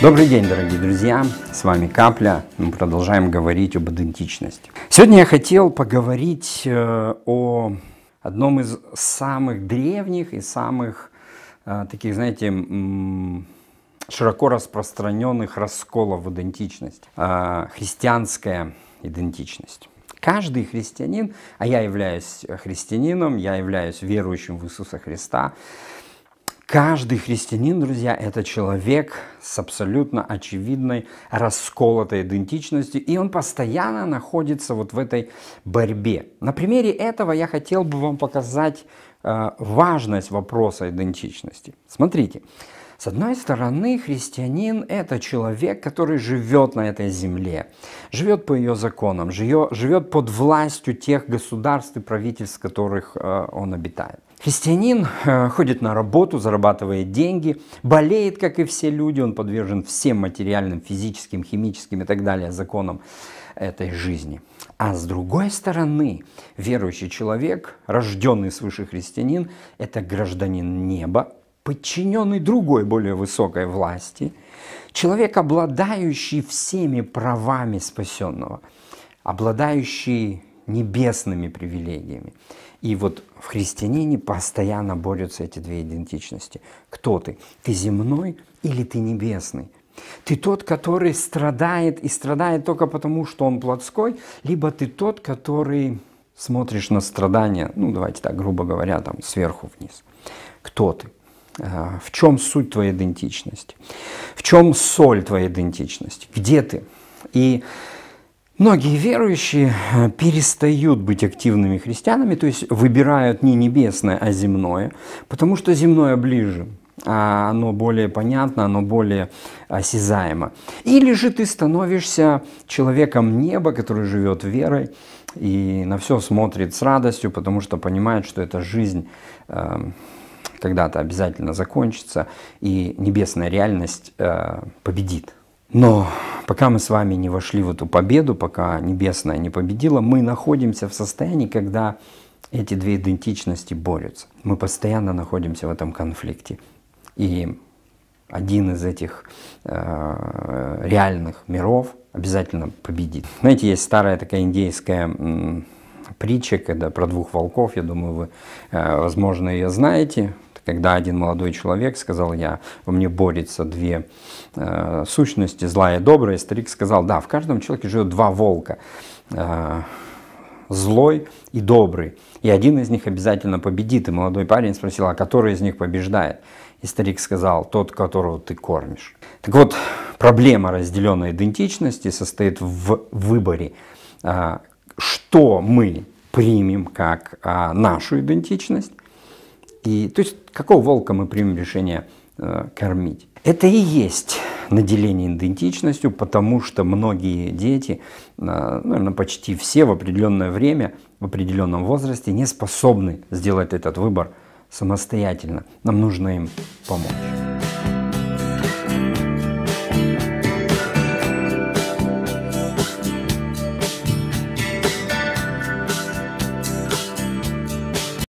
Добрый день, дорогие друзья! С вами Капля. Мы продолжаем говорить об идентичности. Сегодня я хотел поговорить э, о одном из самых древних и самых э, таких, знаете, широко распространенных расколов в идентичность. Э, христианская идентичность. Каждый христианин, а я являюсь христианином, я являюсь верующим в Иисуса Христа, Каждый христианин, друзья, это человек с абсолютно очевидной расколотой идентичностью, и он постоянно находится вот в этой борьбе. На примере этого я хотел бы вам показать э, важность вопроса идентичности. Смотрите, с одной стороны, христианин – это человек, который живет на этой земле, живет по ее законам, живет под властью тех государств и правительств, в которых э, он обитает. Христианин э, ходит на работу, зарабатывает деньги, болеет, как и все люди, он подвержен всем материальным, физическим, химическим и так далее законам этой жизни. А с другой стороны, верующий человек, рожденный свыше христианин, это гражданин неба, подчиненный другой, более высокой власти, человек, обладающий всеми правами спасенного, обладающий небесными привилегиями. И вот в христианине постоянно борются эти две идентичности. Кто ты? Ты земной или ты небесный? Ты тот, который страдает и страдает только потому, что он плотской, либо ты тот, который смотришь на страдания, ну давайте так грубо говоря, там сверху вниз. Кто ты? В чем суть твоей идентичности? В чем соль твоей идентичности? Где ты? И Многие верующие э, перестают быть активными христианами, то есть выбирают не небесное, а земное, потому что земное ближе, а оно более понятно, оно более осязаемо. Или же ты становишься человеком неба, который живет верой и на все смотрит с радостью, потому что понимает, что это жизнь эм, когда-то обязательно закончится, и небесная реальность э, победит. Но пока мы с вами не вошли в эту победу, пока небесная не победила, мы находимся в состоянии, когда эти две идентичности борются. Мы постоянно находимся в этом конфликте. И один из этих э, реальных миров обязательно победит. Знаете, есть старая такая индейская притча, когда про двух волков, я думаю, вы, э, возможно, ее знаете когда один молодой человек сказал, я, во мне борются две э, сущности, злая и добрая, старик сказал, да, в каждом человеке живет два волка, э, злой и добрый, и один из них обязательно победит. И молодой парень спросил, а который из них побеждает? И старик сказал, тот, которого ты кормишь. Так вот, проблема разделенной идентичности состоит в выборе, э, что мы примем как а, нашу идентичность, и, то есть какого волка мы примем решение э, кормить? Это и есть наделение идентичностью, потому что многие дети, э, наверное, почти все в определенное время, в определенном возрасте не способны сделать этот выбор самостоятельно. Нам нужно им помочь.